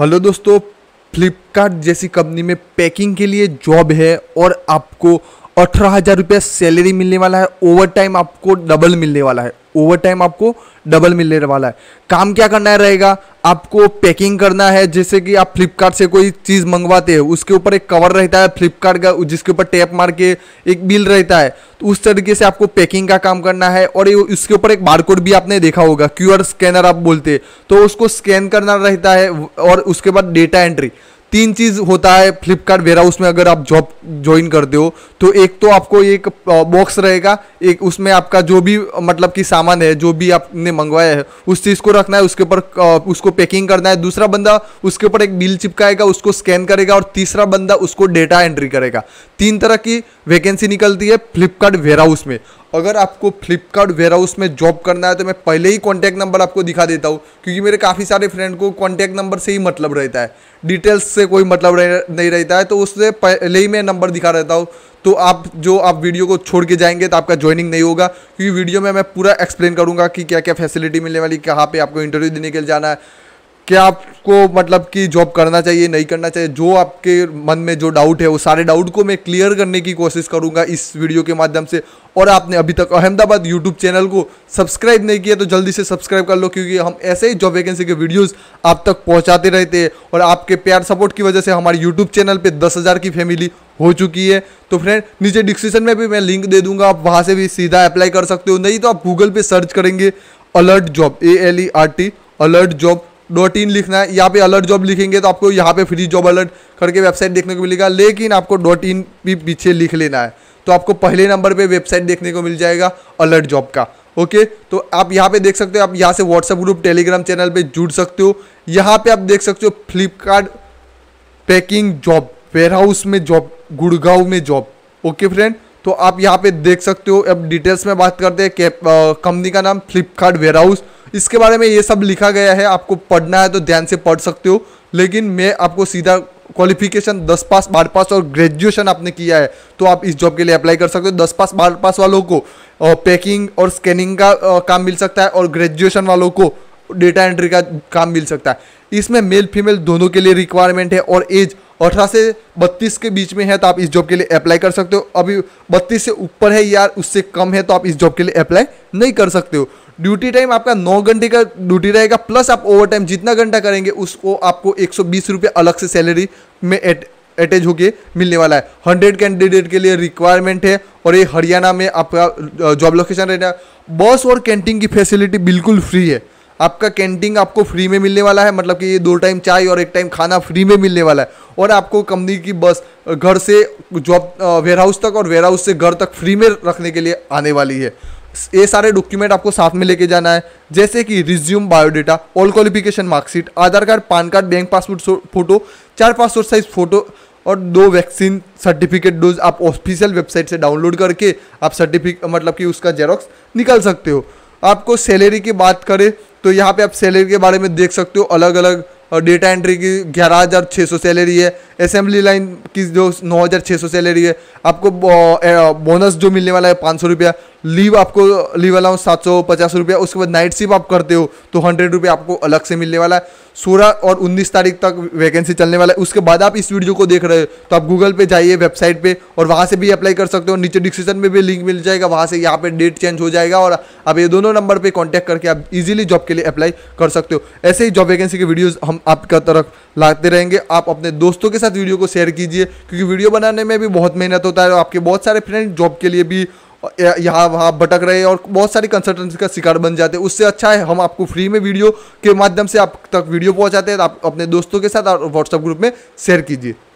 hello दोस्तों फ्लिपकार्ट जैसी company में पैकिंग के लिए जॉब है और आपको अठारह हज़ार रुपया सैलरी मिलने वाला है ओवर टाइम आपको डबल मिलने वाला है ओवर टाइम आपको डबल मिलने वाला है काम क्या करना है रहेगा आपको पैकिंग करना है जैसे कि आप फ्लिपकार्ट से कोई चीज़ मंगवाते हैं उसके ऊपर एक कवर रहता है फ्लिपकार्ट का जिसके ऊपर टैप मार के एक बिल रहता है तो उस तरीके से आपको पैकिंग का काम करना है और उसके ऊपर एक बारकोड भी आपने देखा होगा क्यू स्कैनर आप बोलते तो उसको स्कैन करना रहता है और उसके बाद डेटा एंट्री तीन चीज़ होता है फ्लिपकार्ट वेयरहाउस में अगर आप जॉब ज्वाइन करते हो तो एक तो आपको एक बॉक्स रहेगा एक उसमें आपका जो भी मतलब कि सामान है जो भी आपने मंगवाया है उस चीज़ को रखना है उसके ऊपर उसको पैकिंग करना है दूसरा बंदा उसके ऊपर एक बिल चिपकाएगा उसको स्कैन करेगा और तीसरा बंदा उसको डेटा एंट्री करेगा तीन तरह की वैकेंसी निकलती है फ्लिपकार्ट वेयरहाउस में अगर आपको फ्लिपकार्ट वेयर हाउस में जॉब करना है तो मैं पहले ही कॉन्टैक्ट नंबर आपको दिखा देता हूँ क्योंकि मेरे काफ़ी सारे फ्रेंड को कॉन्टैक्ट नंबर से ही मतलब रहता है डिटेल्स से कोई मतलब रह, नहीं रहता है तो उससे पहले ही मैं नंबर दिखा रहता हूँ तो आप जो आप वीडियो को छोड़ के जाएंगे तो आपका ज्वाइनिंग नहीं होगा क्योंकि वीडियो में मैं पूरा एक्सप्लेन करूँगा कि क्या क्या फैसिलिटी मिलने वाली कहाँ पर आपको इंटरव्यू देने के लिए जाना है कि आपको मतलब कि जॉब करना चाहिए नहीं करना चाहिए जो आपके मन में जो डाउट है वो सारे डाउट को मैं क्लियर करने की कोशिश करूँगा इस वीडियो के माध्यम से और आपने अभी तक अहमदाबाद यूट्यूब चैनल को सब्सक्राइब नहीं किया तो जल्दी से सब्सक्राइब कर लो क्योंकि हम ऐसे ही जॉब वैकेंसी के वीडियोज़ आप तक पहुँचाते रहते हैं और आपके प्यार सपोर्ट की वजह से हमारे यूट्यूब चैनल पर दस हज़ार की फैमिली हो चुकी है तो फ्रेंड नीचे डिस्क्रिप्शन में भी मैं लिंक दे दूंगा आप वहाँ से भी सीधा अप्लाई कर सकते हो नहीं तो आप गूगल पर सर्च करेंगे alert job A L E R T alert job dot in लिखना है यहाँ पे अलर्ट जॉब लिखेंगे तो आपको यहाँ पे फ्री जॉब अलर्ट करके वेबसाइट देखने को मिलेगा लेकिन आपको डॉट इन भी पीछे लिख लेना है तो आपको पहले नंबर पे वेबसाइट देखने को मिल जाएगा अलर्ट जॉब का ओके तो आप यहाँ पे देख सकते हो आप यहाँ से व्हाट्सअप ग्रुप टेलीग्राम चैनल पे जुड़ सकते हो यहाँ पे आप देख सकते हो फ्लिपकार्ट पैकिंग जॉब वेयरहाउस में जॉब गुड़गांव में जॉब ओके फ्रेंड तो आप यहाँ पे देख सकते हो अब डिटेल्स में बात करते हैं कंपनी का नाम फ्लिपकार्ट वेयरहाउस इसके बारे में ये सब लिखा गया है आपको पढ़ना है तो ध्यान से पढ़ सकते हो लेकिन मैं आपको सीधा क्वालिफिकेशन दस पास बारह पास और ग्रेजुएशन आपने किया है तो आप इस जॉब के लिए अप्लाई कर सकते हो दस पास बारह पास वालों को पैकिंग और स्कैनिंग का काम मिल सकता है और ग्रेजुएशन वालों को डेटा एंट्री का काम मिल सकता है इसमें मेल फीमेल दोनों के लिए रिक्वायरमेंट है और एज अठारह से बत्तीस के बीच में है तो आप इस जॉब के लिए अप्लाई कर सकते हो अभी बत्तीस से ऊपर है या उससे कम है तो आप इस जॉब के लिए अप्लाई नहीं कर सकते हो ड्यूटी टाइम आपका नौ घंटे का ड्यूटी रहेगा प्लस आप ओवर टाइम जितना घंटा करेंगे उसको आपको एक सौ बीस रुपये अलग से सैलरी में एट अटैच होके मिलने वाला है हंड्रेड कैंडिडेट के लिए रिक्वायरमेंट है और ये हरियाणा में आपका जॉब लोकेशन रहना बस और कैंटीन की फैसिलिटी बिल्कुल फ्री है आपका कैंटीन आपको फ्री में मिलने वाला है मतलब कि ये दो टाइम चाय और एक टाइम खाना फ्री में मिलने वाला है और आपको कंपनी की बस घर से जॉब वेयरहाउस तक और वेयरहाउस से घर तक फ्री में रखने के लिए आने वाली है ये सारे डॉक्यूमेंट आपको साथ में लेके जाना है जैसे कि resume biodata all qualification marksheet Aadhaar card PAN card bank passport photo चार पासपोर्ट साइज फोटो और दो वैक्सीन सर्टिफिकेट डोज आप ऑफिशियल वेबसाइट से डाउनलोड करके आप सर्टिफिक मतलब कि उसका जेरोक्स निकाल सकते हो आपको सैलरी की बात करें तो यहाँ पे आप सैलरी के बारे में देख सकते हो अलग अलग और डेटा एंट्री की ग्यारह हज़ार छः सौ सैलरी है असेंबली लाइन की जो नौ हज़ार छः सौ सैलरी है आपको बोनस जो मिलने वाला है पाँच सौ रुपया लीव आपको लीव अलाउंस सात सौ पचास रुपया उसके बाद नाइट शिफ्ट आप करते हो तो हंड्रेड रुपया आपको अलग से मिलने वाला है सोलह और उन्नीस तारीख तक वैकेंसी चलने वाला है उसके बाद आप इस वीडियो को देख रहे हो तो आप गूगल पे जाइए वेबसाइट पे और वहाँ से भी अप्लाई कर सकते हो नीचे डिस्क्रिप्शन में भी लिंक मिल जाएगा वहाँ से यहाँ पे डेट चेंज हो जाएगा और आप ये दोनों नंबर पर कॉन्टैक्ट करके आप इजीली जॉब के लिए अप्लाई कर सकते हो ऐसे ही जॉब वैकेंसी के वीडियोज़ हम आपका तरफ लाते रहेंगे आप अपने दोस्तों के साथ वीडियो को शेयर कीजिए क्योंकि वीडियो बनाने में भी बहुत मेहनत होता है और आपके बहुत सारे फ्रेंड जॉब के लिए भी यहाँ वहाँ भटक रहे हैं और बहुत सारी कंसल्टेंसी का शिकार बन जाते हैं उससे अच्छा है हम आपको फ्री में वीडियो के माध्यम से आप तक वीडियो पहुँचाते हैं आप अपने दोस्तों के साथ और व्हाट्सअप ग्रुप में शेयर कीजिए